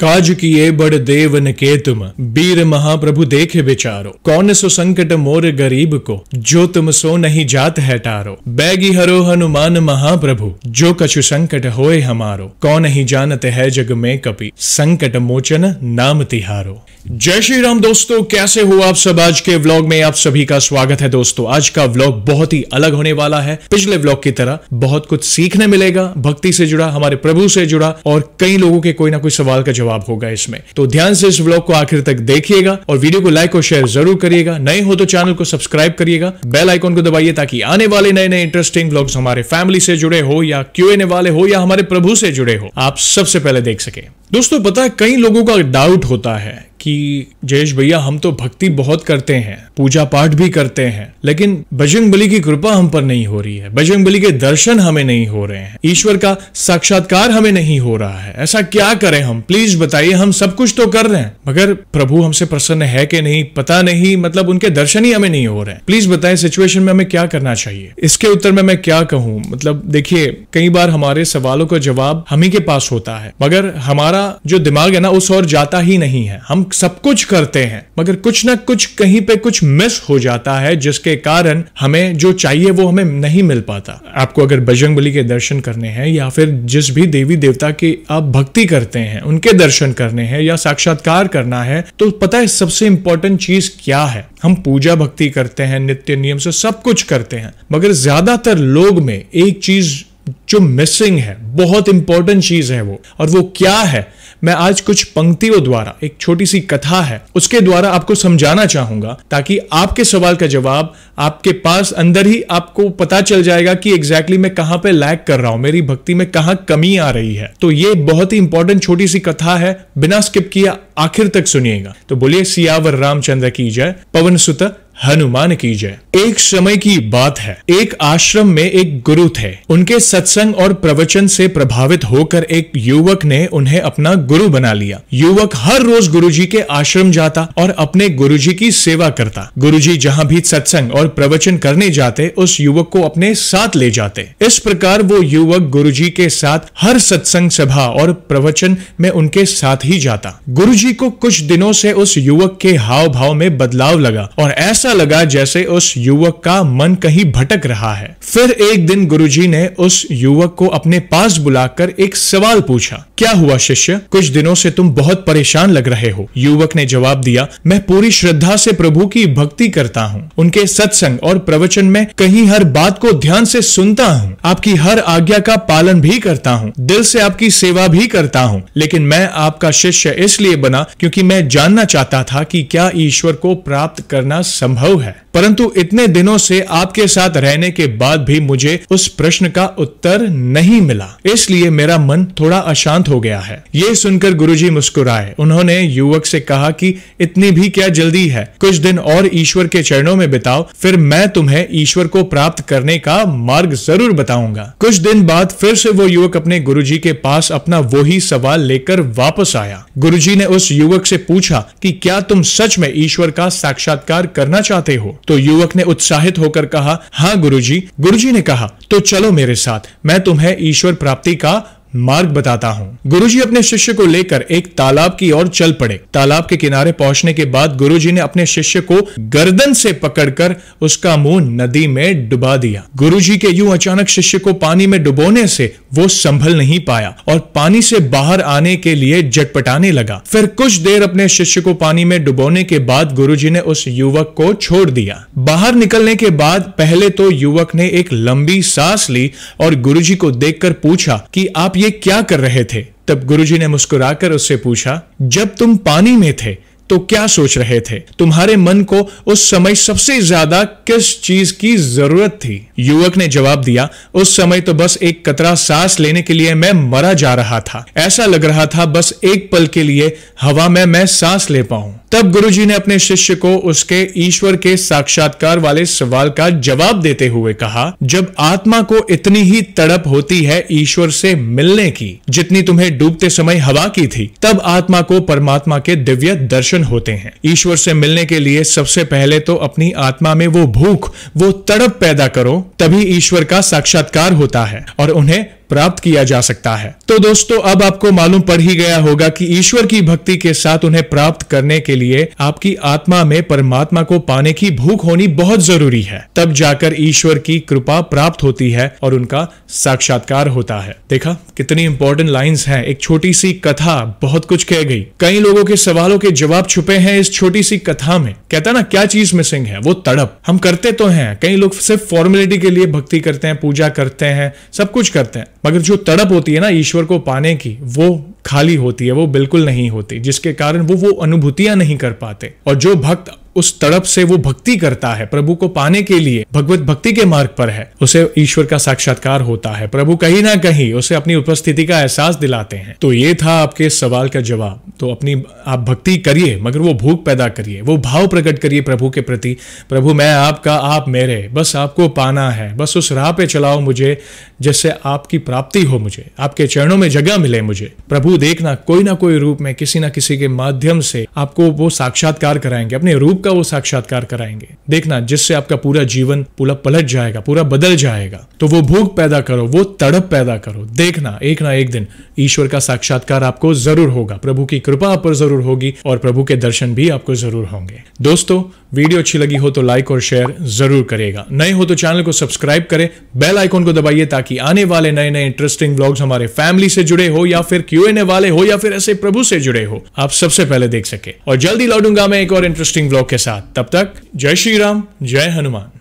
काज किए बड़ देव के तुम बीर महाप्रभु देखे बेचारो कौन सो संकट मोर गरीब को जो तुम सो नहीं जात है टारो बैगी हरो हनुमान महाप्रभु जो कछु संकट होए हमारो कौन ही जानते है जग में कपि संकट मोचन नाम तिहारो जय श्री राम दोस्तों कैसे हो आप सब आज के व्लॉग में आप सभी का स्वागत है दोस्तों आज का व्लॉग बहुत ही अलग होने वाला है पिछले व्लॉग की तरह बहुत कुछ सीखने मिलेगा भक्ति से जुड़ा हमारे प्रभु से जुड़ा और कई लोगों के कोई ना कोई सवाल का जवाब जवाब होगा इसमें तो ध्यान से इस ब्लॉग को आखिर तक देखिएगा और वीडियो को लाइक और शेयर जरूर करिएगा नए हो तो चैनल को सब्सक्राइब करिएगा बेल आइकॉन को दबाइए ताकि आने वाले नए नए इंटरेस्टिंग ब्लॉग्स हमारे फैमिली से जुड़े हो या क्यों वाले हो या हमारे प्रभु से जुड़े हो आप सबसे पहले देख सके दोस्तों पता है कई लोगों का डाउट होता है कि जयेश भैया हम तो भक्ति बहुत करते हैं पूजा पाठ भी करते हैं लेकिन बजरंग बली की कृपा हम पर नहीं हो रही है बजरंग बली के दर्शन हमें नहीं हो रहे हैं ईश्वर का साक्षात्कार हमें नहीं हो रहा है ऐसा क्या करें हम प्लीज बताइए हम सब कुछ तो कर रहे हैं मगर प्रभु हमसे प्रसन्न है कि नहीं पता नहीं मतलब उनके दर्शन ही हमें नहीं हो रहे हैं प्लीज बताए सिचुएशन में हमें क्या करना चाहिए इसके उत्तर में मैं क्या कहूँ मतलब देखिए कई बार हमारे सवालों का जवाब हम ही के पास होता है मगर हमारा जो दिमाग है ना उस और जाता ही नहीं है हम सब कुछ करते हैं मगर कुछ ना कुछ कहीं पे कुछ मिस हो जाता है जिसके कारण हमें जो चाहिए वो हमें नहीं मिल पाता आपको अगर बजरंग बली के दर्शन करने हैं या फिर जिस भी देवी देवता की आप भक्ति करते हैं उनके दर्शन करने हैं या साक्षात्कार करना है तो पता है सबसे इंपॉर्टेंट चीज क्या है हम पूजा भक्ति करते हैं नित्य नियम से सब कुछ करते हैं मगर ज्यादातर लोग में एक चीज जो मिसिंग है बहुत इंपॉर्टेंट चीज है वो और वो क्या है मैं आज कुछ पंक्तियों द्वारा एक छोटी सी कथा है उसके द्वारा आपको समझाना चाहूंगा ताकि आपके सवाल का जवाब आपके पास अंदर ही आपको पता चल जाएगा कि एग्जैक्टली exactly मैं कहां पे लैग कर रहा हूं मेरी भक्ति में कहां कमी आ रही है तो ये बहुत ही इंपॉर्टेंट छोटी सी कथा है बिना स्किप किया आखिर तक सुनिएगा तो बोलिए सियावर रामचंद्र की जय पवन सुत हनुमान की जय एक समय की बात है एक आश्रम में एक गुरु थे उनके सत्संग और प्रवचन से प्रभावित होकर एक युवक ने उन्हें अपना गुरु बना लिया युवक हर रोज गुरुजी के आश्रम जाता और अपने गुरुजी की सेवा करता गुरुजी जहां भी सत्संग और प्रवचन करने जाते उस युवक को अपने साथ ले जाते इस प्रकार वो युवक गुरु के साथ हर सत्संग सभा और प्रवचन में उनके साथ ही जाता गुरु को कुछ दिनों से उस युवक के हाव भाव में बदलाव लगा और ऐसा ऐसा लगा जैसे उस युवक का मन कहीं भटक रहा है फिर एक दिन गुरुजी ने उस युवक को अपने पास बुलाकर एक सवाल पूछा क्या हुआ शिष्य कुछ दिनों से तुम बहुत परेशान लग रहे हो युवक ने जवाब दिया मैं पूरी श्रद्धा से प्रभु की भक्ति करता हूँ उनके सत्संग और प्रवचन में कहीं हर बात को ध्यान से सुनता हूँ आपकी हर आज्ञा का पालन भी करता हूँ दिल से आपकी सेवा भी करता हूँ लेकिन मैं आपका शिष्य इसलिए बना क्योंकि मैं जानना चाहता था कि क्या ईश्वर को प्राप्त करना सम संभव है परंतु इतने दिनों से आपके साथ रहने के बाद भी मुझे उस प्रश्न का उत्तर नहीं मिला इसलिए मेरा मन थोड़ा अशांत हो गया है ये सुनकर गुरुजी मुस्कुराए उन्होंने युवक से कहा कि इतनी भी क्या जल्दी है कुछ दिन और ईश्वर के चरणों में बिताओ फिर मैं तुम्हें ईश्वर को प्राप्त करने का मार्ग जरूर बताऊंगा कुछ दिन बाद फिर से वो युवक अपने गुरु के पास अपना वही सवाल लेकर वापस आया गुरु ने उस युवक से पूछा की क्या तुम सच में ईश्वर का साक्षात्कार करना करना चाहते हो तो युवक ने उत्साहित होकर कहा हाँ गुरुजी गुरुजी ने कहा तो चलो मेरे साथ मैं तुम्हें ईश्वर प्राप्ति का मार्ग बताता हूँ गुरुजी अपने शिष्य को लेकर एक तालाब की ओर चल पड़े तालाब के किनारे पहुंचने के बाद गुरुजी ने अपने शिष्य को गर्दन से पकड़कर उसका मुंह नदी में डुबा दिया गुरुजी के यूं अचानक शिष्य को पानी में डुबोने से वो संभल नहीं पाया और पानी से बाहर आने के लिए जटपटाने लगा फिर कुछ देर अपने शिष्य को पानी में डुबोने के बाद जी ने उस युवक को छोड़ दिया बाहर निकलने के बाद पहले तो युवक ने एक लंबी सांस ली और जी को देख पूछा की आप ये क्या कर रहे थे तब गुरुजी ने मुस्कुराकर उससे पूछा जब तुम पानी में थे तो क्या सोच रहे थे तुम्हारे मन को उस समय सबसे ज्यादा किस चीज की जरूरत थी युवक ने जवाब दिया उस समय तो बस एक कतरा सांस लेने के लिए मैं मरा जा रहा था ऐसा लग रहा था बस एक पल के लिए हवा में मैं सांस ले पाऊं तब गुरुजी ने अपने शिष्य को उसके ईश्वर के साक्षात्कार वाले सवाल का जवाब देते हुए कहा जब आत्मा को इतनी ही तड़प होती है ईश्वर से मिलने की जितनी तुम्हें डूबते समय हवा की थी तब आत्मा को परमात्मा के दिव्य दर्शन प्रयोजन होते हैं ईश्वर से मिलने के लिए सबसे पहले तो अपनी आत्मा में वो भूख वो तड़प पैदा करो तभी ईश्वर का साक्षात्कार होता है और उन्हें प्राप्त किया जा सकता है तो दोस्तों अब आपको मालूम पड़ ही गया होगा कि ईश्वर की भक्ति के साथ उन्हें प्राप्त करने के लिए आपकी आत्मा में परमात्मा को पाने की भूख होनी बहुत जरूरी है तब जाकर ईश्वर की कृपा प्राप्त होती है और उनका साक्षात्कार होता है देखा कितनी इंपॉर्टेंट लाइन्स है एक छोटी सी कथा बहुत कुछ कह गई कई लोगों के सवालों के जवाब छुपे हैं इस छोटी सी कथा में कहता ना क्या चीज मिसिंग है वो तड़प हम करते तो हैं कई लोग सिर्फ फॉर्मेलिटी के लिए भक्ति करते हैं पूजा करते हैं सब कुछ करते हैं मगर जो तड़प होती है ना ईश्वर को पाने की वो खाली होती है वो बिल्कुल नहीं होती जिसके कारण वो वो अनुभूतियां नहीं कर पाते और जो भक्त उस तड़प से वो भक्ति करता है प्रभु को पाने के लिए भगवत भक्ति के मार्ग पर है उसे ईश्वर का साक्षात्कार होता है प्रभु कहीं ना कहीं उसे अपनी उपस्थिति का एहसास दिलाते हैं तो ये था आपके सवाल का जवाब तो अपनी आप भक्ति करिए मगर वो भूख पैदा करिए वो भाव प्रकट करिए प्रभु के प्रति प्रभु मैं आपका आप मेरे बस आपको पाना है बस उस राह पे चलाओ मुझे जिससे आपकी प्राप्ति हो मुझे आपके चरणों में जगह मिले मुझे प्रभु देखना कोई ना कोई रूप में किसी ना किसी के माध्यम से आपको वो साक्षात्कार कराएंगे अपने रूप रूप का वो साक्षात्कार कराएंगे देखना जिससे आपका पूरा जीवन पूरा पलट जाएगा पूरा बदल जाएगा तो वो भूख पैदा करो वो तड़प पैदा करो देखना एक ना एक दिन ईश्वर का साक्षात्कार आपको जरूर होगा प्रभु की कृपा आप पर जरूर होगी और प्रभु के दर्शन भी आपको जरूर होंगे दोस्तों वीडियो अच्छी लगी हो तो लाइक और शेयर जरूर करेगा नए हो तो चैनल को सब्सक्राइब करें बेल आइकॉन को दबाइए ताकि आने वाले नए नए इंटरेस्टिंग व्लॉग्स हमारे फैमिली से जुड़े हो या फिर क्यू एन ए वाले हो या फिर ऐसे प्रभु से जुड़े हो आप सबसे पहले देख सके और जल्दी लौटूंगा मैं एक और इंटरेस्टिंग ब्लॉग के साथ तब तक जय श्री राम जय हनुमान